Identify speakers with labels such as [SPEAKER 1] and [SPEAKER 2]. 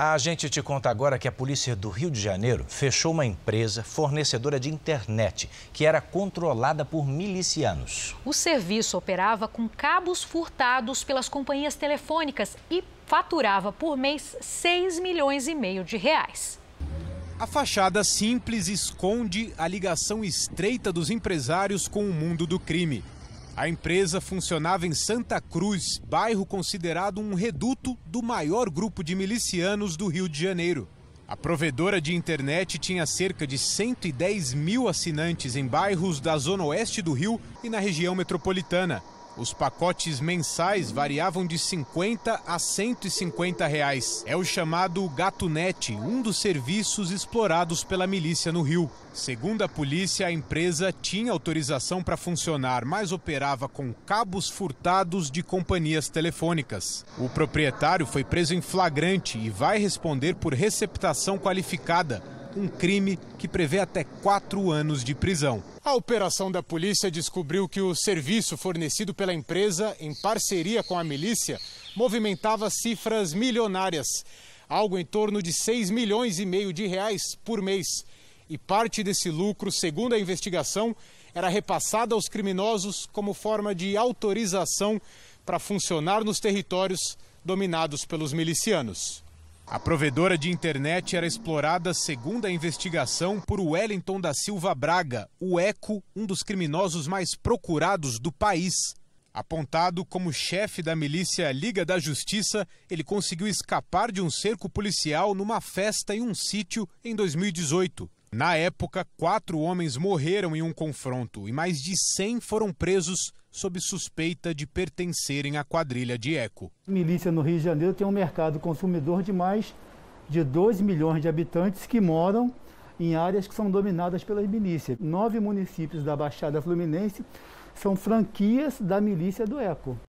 [SPEAKER 1] A gente te conta agora que a polícia do Rio de Janeiro fechou uma empresa fornecedora de internet que era controlada por milicianos.
[SPEAKER 2] O serviço operava com cabos furtados pelas companhias telefônicas e faturava por mês 6 milhões e meio de reais.
[SPEAKER 1] A fachada simples esconde a ligação estreita dos empresários com o mundo do crime. A empresa funcionava em Santa Cruz, bairro considerado um reduto do maior grupo de milicianos do Rio de Janeiro. A provedora de internet tinha cerca de 110 mil assinantes em bairros da zona oeste do Rio e na região metropolitana. Os pacotes mensais variavam de 50 a 150 reais. É o chamado Gatunete, um dos serviços explorados pela milícia no Rio. Segundo a polícia, a empresa tinha autorização para funcionar, mas operava com cabos furtados de companhias telefônicas. O proprietário foi preso em flagrante e vai responder por receptação qualificada um crime que prevê até quatro anos de prisão. A operação da polícia descobriu que o serviço fornecido pela empresa, em parceria com a milícia, movimentava cifras milionárias, algo em torno de 6 milhões e meio de reais por mês. E parte desse lucro, segundo a investigação, era repassada aos criminosos como forma de autorização para funcionar nos territórios dominados pelos milicianos. A provedora de internet era explorada, segundo a investigação, por Wellington da Silva Braga, o Eco, um dos criminosos mais procurados do país. Apontado como chefe da milícia Liga da Justiça, ele conseguiu escapar de um cerco policial numa festa em um sítio em 2018. Na época, quatro homens morreram em um confronto e mais de 100 foram presos sob suspeita de pertencerem à quadrilha de Eco.
[SPEAKER 3] Milícia no Rio de Janeiro tem um mercado consumidor de mais de 2 milhões de habitantes que moram em áreas que são dominadas pelas milícias. Nove municípios da Baixada Fluminense são franquias da milícia do Eco.